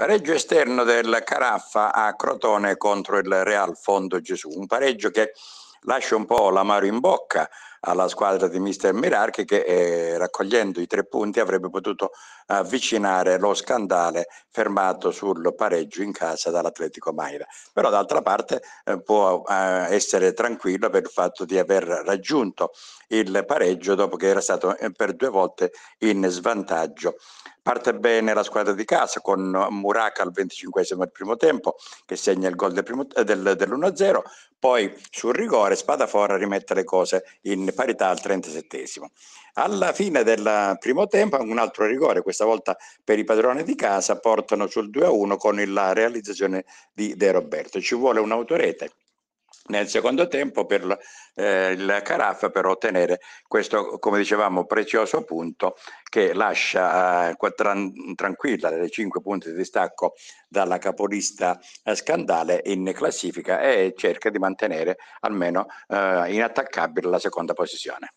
Pareggio esterno del Caraffa a Crotone contro il Real Fondo Gesù, un pareggio che lascia un po' l'amaro in bocca alla squadra di mister Mirarchi che eh, raccogliendo i tre punti avrebbe potuto avvicinare lo scandale fermato sul pareggio in casa dall'Atletico Maida. Però d'altra parte eh, può eh, essere tranquillo per il fatto di aver raggiunto il pareggio dopo che era stato eh, per due volte in svantaggio. Parte bene la squadra di casa con Muraka al 25 del primo tempo che segna il gol del eh, del, dell'1-0, poi sul rigore Spadafora rimette le cose in parità al 37 Alla fine del primo tempo un altro rigore, questa volta per i padroni di casa, portano sul 2-1 con la realizzazione di De Roberto. Ci vuole un'autorete nel secondo tempo per eh, il Carafa per ottenere questo, come dicevamo, prezioso punto che lascia eh, tran tranquilla le cinque punti di distacco dalla capolista eh, Scandale in classifica e cerca di mantenere almeno eh, inattaccabile la seconda posizione.